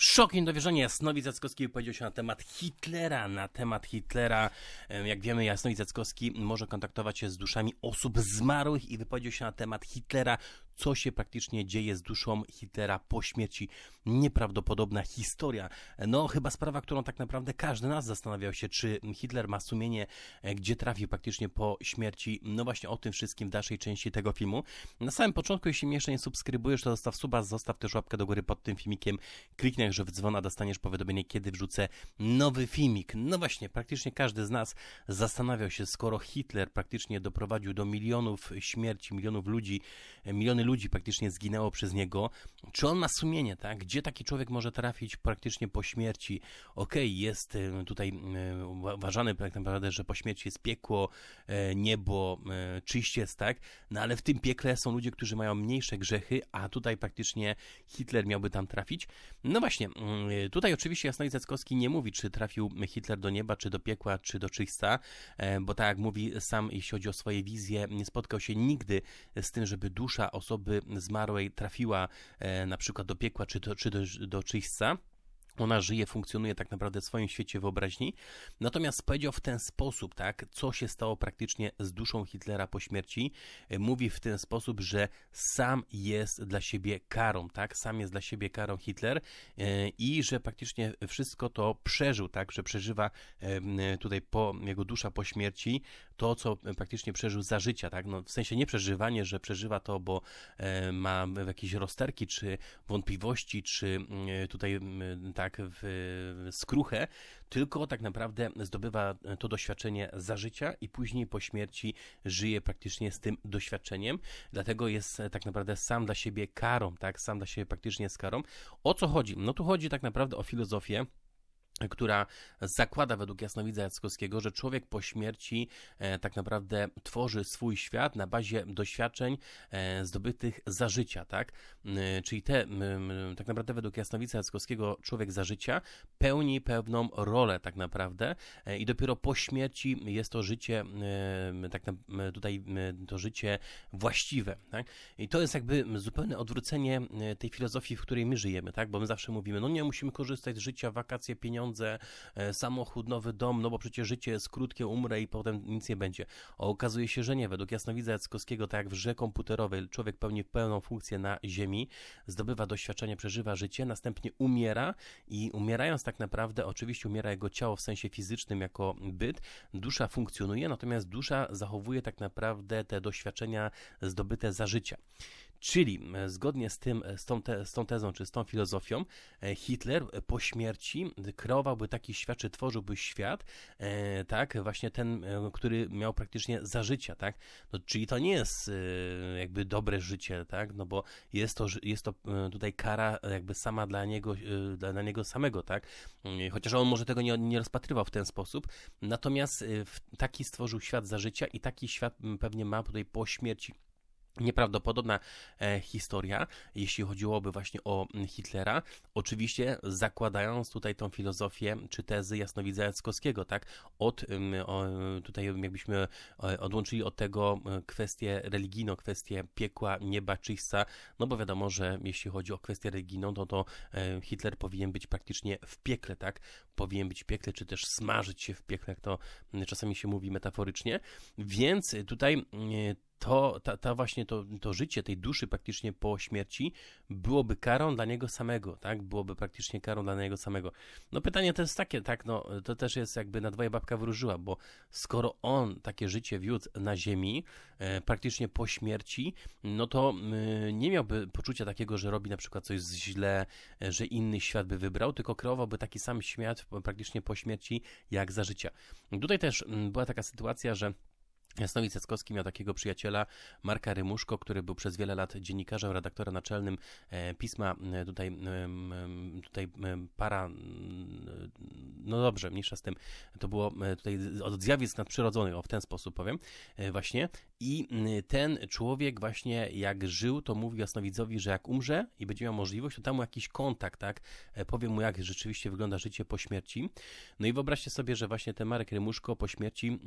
Szok i niedowierzanie Jasnowi Jackowski wypowiedział się na temat Hitlera. Na temat Hitlera, e, jak wiemy, Jasnowi Jackowski może kontaktować się z duszami osób zmarłych i wypowiedział się na temat Hitlera, co się praktycznie dzieje z duszą Hitlera po śmierci. Nieprawdopodobna historia. No, chyba sprawa, którą tak naprawdę każdy nas zastanawiał się, czy Hitler ma sumienie, e, gdzie trafił praktycznie po śmierci. No właśnie o tym wszystkim w dalszej części tego filmu. Na samym początku, jeśli mnie jeszcze nie subskrybujesz, to zostaw suba, zostaw też łapkę do góry pod tym filmikiem. Kliknij, że w dzwona dostaniesz powiadomienie, kiedy wrzucę nowy filmik. No właśnie, praktycznie każdy z nas zastanawiał się, skoro Hitler praktycznie doprowadził do milionów śmierci, milionów ludzi, e, miliony ludzi praktycznie zginęło przez niego. Czy on ma sumienie, tak? Gdzie taki człowiek może trafić praktycznie po śmierci? Okej, okay, jest e, tutaj e, uważany tak naprawdę, że po śmierci jest piekło, e, niebo, czyściec, tak? No ale w tym piekle są ludzie, którzy mają mniejsze grzechy, a tutaj praktycznie Hitler miałby tam trafić. No właśnie, mm, tutaj oczywiście Jasnoj Zeckowski nie mówi, czy trafił Hitler do nieba, czy do piekła, czy do czysta, bo tak jak mówi sam, jeśli chodzi o swoje wizje, nie spotkał się nigdy z tym, żeby dusza osoby osoby zmarłej trafiła e, na przykład do piekła czy do, czy do, do ona żyje, funkcjonuje tak naprawdę w swoim świecie wyobraźni. Natomiast powiedział w ten sposób, tak, co się stało praktycznie z duszą Hitlera po śmierci. E, mówi w ten sposób, że sam jest dla siebie karą, tak, sam jest dla siebie karą Hitler e, i że praktycznie wszystko to przeżył, tak, że przeżywa e, tutaj po, jego dusza po śmierci to, co praktycznie przeżył za życia, tak, no w sensie nie przeżywanie, że przeżywa to, bo ma jakieś rozterki, czy wątpliwości, czy mm, tutaj, mm, tak, tak w skruchę, tylko tak naprawdę zdobywa to doświadczenie za życia i później po śmierci żyje praktycznie z tym doświadczeniem, dlatego jest e, tak naprawdę sam dla siebie karą, tak, sam dla siebie praktycznie jest karą. O co chodzi? No tu chodzi tak naprawdę o filozofię która zakłada według jasnowidza Jackowskiego, że człowiek po śmierci e, tak naprawdę tworzy swój świat na bazie doświadczeń e, zdobytych za życia, tak? E, czyli te, tak naprawdę według jasnowidza Jackowskiego człowiek za życia pełni pewną rolę tak naprawdę i dopiero po śmierci jest to życie tak na, tutaj to życie właściwe, tak? I to jest jakby zupełne odwrócenie tej filozofii, w której my żyjemy, tak? Bo my zawsze mówimy, no nie, musimy korzystać z życia, wakacje, pieniądze, pieniądze, e, samochód, nowy dom, no bo przecież życie jest krótkie, umrę i potem nic nie będzie. A okazuje się, że nie. Według jasnowidza Jackowskiego, tak jak w grze komputerowej, człowiek pełni pełną funkcję na ziemi, zdobywa doświadczenie, przeżywa życie, następnie umiera i umierając tak naprawdę, oczywiście umiera jego ciało w sensie fizycznym jako byt, dusza funkcjonuje, natomiast dusza zachowuje tak naprawdę te doświadczenia zdobyte za życia. Czyli zgodnie z, tym, e, z, tą te, z tą tezą czy z tą filozofią, e, Hitler e, po śmierci kreowałby taki świat, czy tworzyłby świat, tak, właśnie ten, który miał praktycznie za życia, tak. No, czyli to nie jest jakby dobre życie, tak, no bo jest to, jest to tutaj kara jakby sama dla niego, dla niego samego, tak. Mm, chociaż on może tego nie, nie rozpatrywał w ten sposób. Natomiast taki stworzył świat za życia i taki świat pewnie ma tutaj po śmierci Nieprawdopodobna e, historia, jeśli chodziłoby właśnie o mm, Hitlera. Oczywiście zakładając tutaj tą filozofię czy tezy jasnowidza Jackowskiego, tak? Od, tutaj jakbyśmy e, odłączyli od tego e, kwestię religijną, kwestię piekła, nieba, czysta, no bo wiadomo, że jeśli chodzi o kwestię religijną, no to to Hitler powinien być praktycznie w piekle, tak? Powinien być w piekle, czy też smażyć się w piekle, jak to mm, czasami się mówi metaforycznie. Więc tutaj mm, to, ta, ta właśnie to, to życie tej duszy praktycznie po śmierci byłoby karą dla niego samego, tak? Byłoby praktycznie karą dla niego samego. No pytanie to jest takie, tak, no to też jest jakby na dwoje babka wróżyła, bo skoro on takie życie wiódł na ziemi, e, praktycznie po śmierci, no to e, nie miałby poczucia takiego, że robi na przykład coś źle, e, że inny świat by wybrał, tylko kreowałby taki sam świat praktycznie po śmierci jak za życia. Tutaj też była taka sytuacja, że Jasnowic Ceckowski miał takiego przyjaciela, Marka Rymuszko, który był przez wiele lat dziennikarzem, redaktorem naczelnym e, pisma e, tutaj, e, tutaj para, no dobrze, mniejsza z tym, to było tutaj od zjawisk nadprzyrodzonych, o w ten sposób powiem, właśnie. I ten człowiek właśnie jak żył, to mówił Jasnowidzowi, że jak umrze i będzie miał możliwość, to da mu jakiś kontakt, tak, powie mu jak rzeczywiście wygląda życie po śmierci. No i wyobraźcie sobie, że właśnie ten Marek Rymuszko po śmierci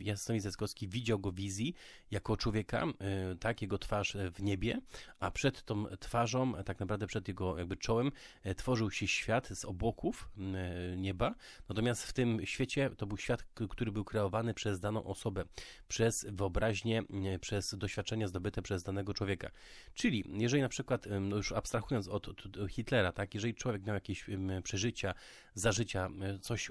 Jasnowic Ceckowski widział go wizji jako człowieka, e, tak, jego twarz e, w niebie, a przed tą twarzą, e, tak naprawdę przed jego jakby czołem, tworzył się świat z obłoków nieba, natomiast w tym świecie to był świat, który był kreowany przez daną osobę, przez wyobraźnię, przez doświadczenia zdobyte przez danego człowieka. Czyli jeżeli na przykład, no już abstrahując od, od Hitlera, tak, jeżeli człowiek miał jakieś przeżycia, zażycia, coś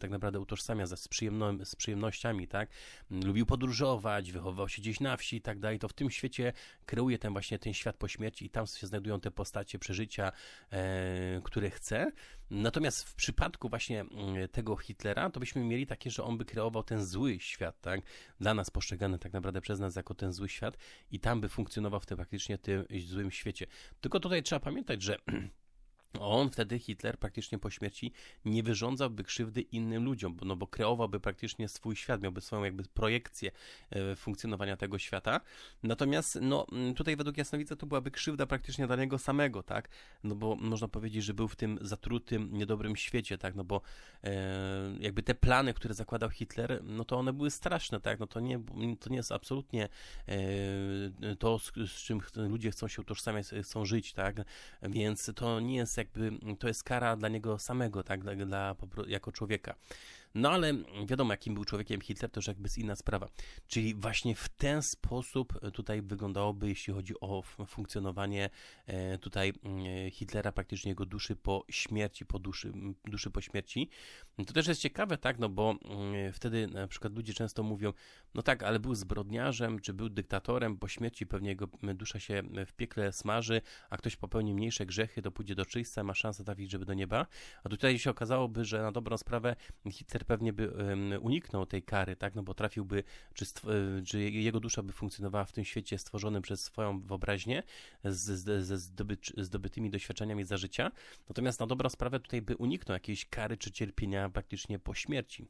tak naprawdę utożsamia z, przyjemno, z przyjemnościami, tak, lubił podróżować, wychowywał się gdzieś na wsi i tak dalej, to w tym świecie kreuje ten właśnie ten świat po śmierci i tam się znajdują te postacie, przeżycia, e, które chce. Natomiast w przypadku właśnie mm, tego Hitlera, to byśmy mieli takie, że on by kreował ten zły świat, tak? Dla nas postrzegany tak naprawdę przez nas jako ten zły świat i tam by funkcjonował w tym praktycznie tym złym świecie. Tylko tutaj trzeba pamiętać, że On wtedy, Hitler, praktycznie po śmierci nie wyrządzałby krzywdy innym ludziom, no bo kreowałby praktycznie swój świat, miałby swoją jakby projekcję e, funkcjonowania tego świata. Natomiast no, mm, tutaj według Jasnowidza to byłaby krzywda praktycznie dla niego samego, tak? No bo można powiedzieć, że był w tym zatrutym, niedobrym świecie, tak? No bo e, jakby te plany, które zakładał Hitler, no to one były straszne, tak? No to nie, to nie jest absolutnie e, to, z, z czym ludzie chcą się utożsamiać, chcą żyć, tak? Więc to nie jest jakby, to jest kara dla niego samego, tak, dla, dla jako człowieka. No ale wiadomo, jakim był człowiekiem Hitler, to już jakby jest inna sprawa. Czyli właśnie w ten sposób e, tutaj wyglądałoby, jeśli chodzi o funkcjonowanie e, tutaj mm, e, Hitlera, praktycznie jego duszy po śmierci, po duszy, duszy po śmierci. To też jest ciekawe, tak, no bo mm, wtedy na przykład ludzie często mówią, no tak, ale był zbrodniarzem, czy był dyktatorem, po śmierci pewnie jego dusza się w piekle smaży, a ktoś popełni mniejsze grzechy, to pójdzie do czyśćca, ma szansę trafić, żeby do nieba. A tutaj się okazałoby, że na dobrą sprawę Hitler Peter pewnie by uniknął tej kary, tak? No bo trafiłby, czy, e, czy jego dusza by funkcjonowała w tym świecie stworzonym przez swoją wyobraźnię ze zdobytymi doświadczeniami za życia. Natomiast na dobrą sprawę tutaj by uniknął jakiejś kary czy cierpienia praktycznie po śmierci.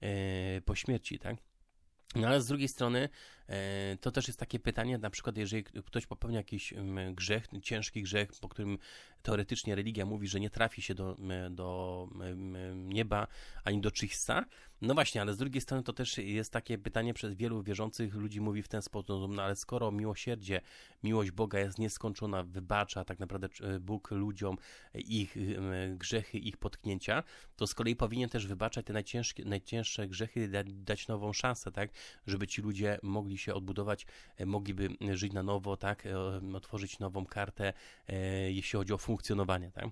E, po śmierci, tak? No ale z drugiej strony e, to też jest takie pytanie, na przykład jeżeli ktoś popełnia jakiś grzech, ciężki grzech, po którym teoretycznie religia mówi, że nie trafi się do, do nieba ani do czyśca. No właśnie, ale z drugiej strony to też jest takie pytanie przez wielu wierzących ludzi mówi w ten sposób, no ale skoro miłosierdzie, miłość Boga jest nieskończona, wybacza tak naprawdę e, Bóg ludziom ich e, grzechy, ich potknięcia, to z kolei powinien też wybaczać te najcięższe najcięższe grzechy, dać nową szansę, tak, żeby ci ludzie mogli się odbudować, e, mogliby żyć na nowo, tak, otworzyć nową kartę, jeśli chodzi o funkcję funkcjonowania. Tak?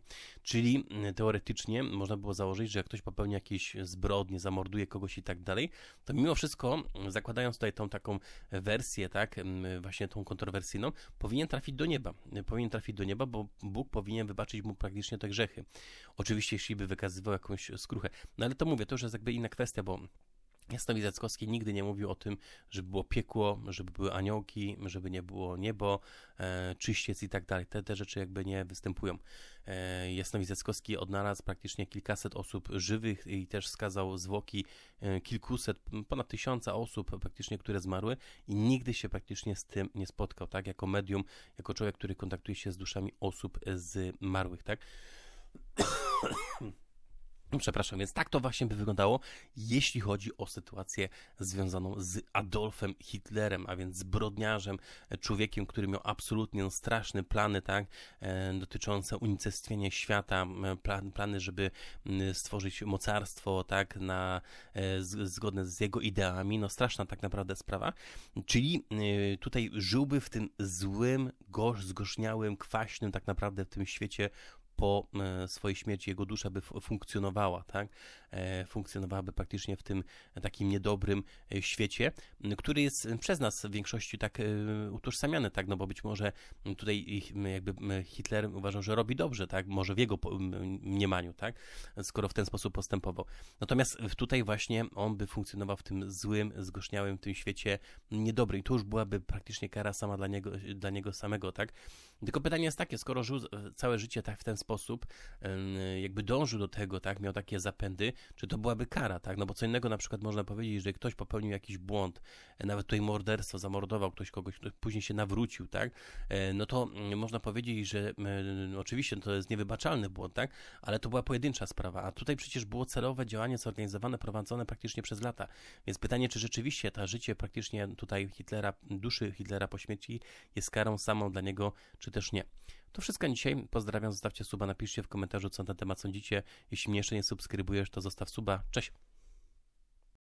Czyli mm, teoretycznie można było założyć, że jak ktoś popełni jakieś zbrodnie, zamorduje kogoś i tak dalej, to mimo wszystko, mm, zakładając tutaj tą taką wersję, tak, mm, właśnie tą kontrowersyjną, powinien trafić do nieba. Powinien trafić do nieba, bo Bóg powinien wybaczyć mu praktycznie te grzechy. Oczywiście, jeśli by wykazywał jakąś skruchę. No ale to mówię, to już jest jakby inna kwestia, bo Jasnowi Zackowski nigdy nie mówił o tym, żeby było piekło, żeby były aniołki, żeby nie było niebo, e, czyściec i tak dalej. Te, te rzeczy jakby nie występują. E, Jasnowi Zackowski odnalazł praktycznie kilkaset osób żywych i też skazał zwłoki e, kilkuset, ponad tysiąca osób praktycznie, które zmarły i nigdy się praktycznie z tym nie spotkał, tak? Jako medium, jako człowiek, który kontaktuje się z duszami osób zmarłych, tak? No, przepraszam, więc tak to właśnie by wyglądało, jeśli chodzi o sytuację związaną z Adolfem Hitlerem, a więc zbrodniarzem, e, człowiekiem, który miał absolutnie straszne plany, tak, e, dotyczące unicestwienia świata, e, plan, plany, żeby stworzyć mocarstwo, tak, na, zgodne z jego ideami, no straszna tak naprawdę sprawa, czyli tutaj żyłby w tym złym, gorz, zgorzniałym, kwaśnym tak naprawdę w tym świecie po e, swojej śmierci jego dusza by funkcjonowała, tak? E, funkcjonowałaby praktycznie w tym takim niedobrym e, świecie, który jest przez nas w większości tak e, utożsamiany, tak, no bo być może tutaj jakby Hitler uważał, że robi dobrze, tak, może w jego mniemaniu, tak, skoro w ten sposób postępował. Natomiast tutaj właśnie on by funkcjonował w tym złym, zgorzniałym, tym świecie niedobrym i to już byłaby praktycznie kara sama dla niego, dla niego samego, tak. Tylko pytanie jest takie, skoro żył całe życie tak w ten sposób, jakby dążył do tego, tak, miał takie zapędy, czy to byłaby kara, tak? No bo co innego na przykład można powiedzieć, że ktoś popełnił jakiś błąd, e, nawet tutaj morderstwo, zamordował ktoś kogoś, kto później się nawrócił, tak? E, no to mm, można powiedzieć, że mm, oczywiście to jest niewybaczalny błąd, tak? Ale to była pojedyncza sprawa, a tutaj przecież było celowe działanie zorganizowane, prowadzone praktycznie przez lata. Więc pytanie, czy rzeczywiście ta życie praktycznie tutaj Hitlera, duszy Hitlera po śmierci jest karą samą dla niego, czy też nie. To wszystko dzisiaj. Pozdrawiam, zostawcie suba, napiszcie w komentarzu, co na ten temat sądzicie. Jeśli mnie jeszcze nie subskrybujesz, to zostaw suba. Cześć!